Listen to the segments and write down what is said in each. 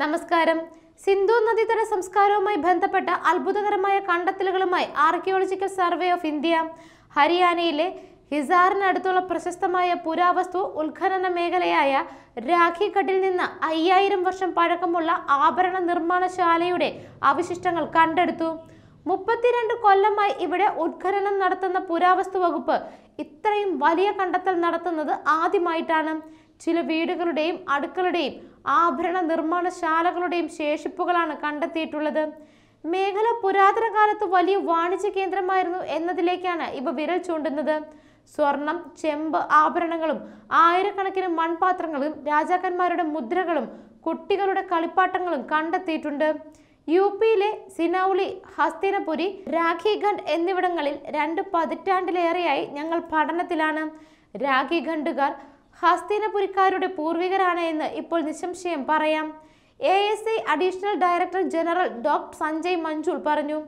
നമസ്കാരം സിന്ധു നദീതര സംസ്കാരവുമായി ബന്ധപ്പെട്ട അത്ഭുതകരമായ കണ്ടെത്തലുകളുമായി ആർക്കിയോളജിക്കൽ സർവേ ഓഫ് ഇന്ത്യ ഹരിയാനയിലെ ഹിസാറിനടുത്തുള്ള പ്രശസ്തമായ പുരാവസ്തു ഉത്ഖനന മേഖലയായ രാഖിഘട്ടിൽ നിന്ന് അയ്യായിരം വർഷം പഴക്കമുള്ള ആഭരണ നിർമ്മാണശാലയുടെ അവശിഷ്ടങ്ങൾ കണ്ടെടുത്തു മുപ്പത്തിരണ്ട് കൊല്ലമായി ഇവിടെ ഉത്ഖനനം നടത്തുന്ന പുരാവസ്തു വകുപ്പ് ഇത്രയും വലിയ കണ്ടെത്തൽ നടത്തുന്നത് ആദ്യമായിട്ടാണ് ചില വീടുകളുടെയും അടുക്കളുടെയും ആഭരണ നിർമ്മാണശാലകളുടെയും ശേഷിപ്പുകളാണ് കണ്ടെത്തിയിട്ടുള്ളത് മേഖല പുരാതന കാലത്ത് വലിയ വാണിജ്യ കേന്ദ്രമായിരുന്നു എന്നതിലേക്കാണ് ഇവ വിരൽ ചൂണ്ടുന്നത് സ്വർണം ചെമ്പ് ആഭരണങ്ങളും ആയിരക്കണക്കിന് മൺപാത്രങ്ങളും രാജാക്കന്മാരുടെ മുദ്രകളും കുട്ടികളുടെ കളിപ്പാട്ടങ്ങളും കണ്ടെത്തിയിട്ടുണ്ട് യു പിയിലെ സിനൌളി ഹസ്തിനപുരി രാഖിഖണ്ഡ് എന്നിവിടങ്ങളിൽ രണ്ട് പതിറ്റാണ്ടിലേറെയായി ഞങ്ങൾ പഠനത്തിലാണ് രാഖിഖണ്ഡുകാർ ഹസ്തിനപുരിക്കാരുടെ പൂർവികരാണ് എന്ന് ഇപ്പോൾ നിസ്സംശയം പറയാം A S I additional director general doctor Sanjay Manjul പറഞ്ഞു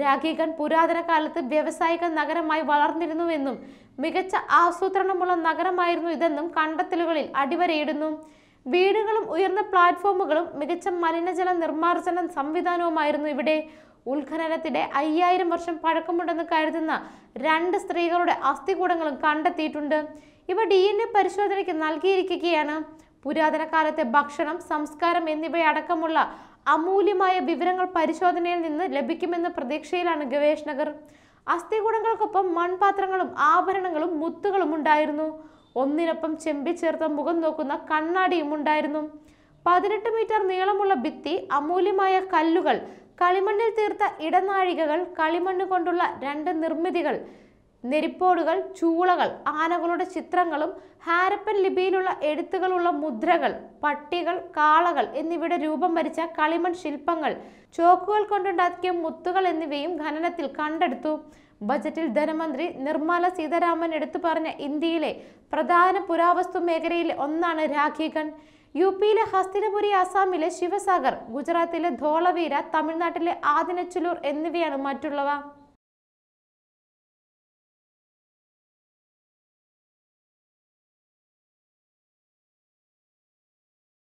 രാഖിഗൺ പുരാതന കാലത്ത് വ്യാവസായിക നഗരമായി വളർന്നിരുന്നുവെന്നും മികച്ച ആസൂത്രണമുള്ള നഗരമായിരുന്നു ഇതെന്നും കണ്ടെത്തലുകളിൽ അടിവരയിടുന്നു വീടുകളും ഉയർന്ന പ്ലാറ്റ്ഫോമുകളും മികച്ച മലിനജല നിർമ്മാർജ്ജന സംവിധാനവുമായിരുന്നു ഇവിടെ ഉത്ഖനനത്തിൻ്റെ അയ്യായിരം വർഷം പഴക്കമുണ്ടെന്ന് കരുതുന്ന രണ്ട് സ്ത്രീകളുടെ അസ്ഥികൂടങ്ങളും കണ്ടെത്തിയിട്ടുണ്ട് ഇവ ഡി എൻ എ പരിശോധനയ്ക്ക് നൽകിയിരിക്കുകയാണ് പുരാതന കാലത്തെ ഭക്ഷണം സംസ്കാരം എന്നിവയടക്കമുള്ള അമൂല്യമായ വിവരങ്ങൾ പരിശോധനയിൽ നിന്ന് ലഭിക്കുമെന്ന പ്രതീക്ഷയിലാണ് ഗവേഷണകർ അസ്ഥിഗുണങ്ങൾക്കൊപ്പം മൺപാത്രങ്ങളും ആഭരണങ്ങളും മുത്തുകളും ഉണ്ടായിരുന്നു ഒന്നിനൊപ്പം ചേർത്ത മുഖം നോക്കുന്ന കണ്ണാടിയും ഉണ്ടായിരുന്നു പതിനെട്ട് മീറ്റർ നീളമുള്ള ഭിത്തി അമൂല്യമായ കല്ലുകൾ കളിമണ്ണിൽ തീർത്ത ഇടനാഴികകൾ കളിമണ്ണ് കൊണ്ടുള്ള രണ്ട് നിർമ്മിതികൾ നെരിപ്പോടുകൾ ചൂളകൾ ആനകളുടെ ചിത്രങ്ങളും ഹാരപ്പൻ ലിപിയിലുള്ള എഴുത്തുകളുള്ള മുദ്രകൾ പട്ടികൾ കാളകൾ എന്നിവയുടെ രൂപം വരിച്ച കളിമൺ ശില്പങ്ങൾ ചോക്കുകൾ കൊണ്ടുണ്ടാക്കിയ മുത്തുകൾ എന്നിവയും ഖനനത്തിൽ കണ്ടെടുത്തു ബജറ്റിൽ ധനമന്ത്രി നിർമ്മല സീതാരാമൻ എടുത്തു പറഞ്ഞ ഇന്ത്യയിലെ പ്രധാന പുരാവസ്തു മേഖലയിലെ ഒന്നാണ് രാഖിഗൺ യു പിയിലെ ഹസ്തിനപുരി ആസാമിലെ ശിവസാഗർ ഗുജറാത്തിലെ ധോളവീര തമിഴ്നാട്ടിലെ ആദിനച്ചുലൂർ എന്നിവയാണ് മറ്റുള്ളവ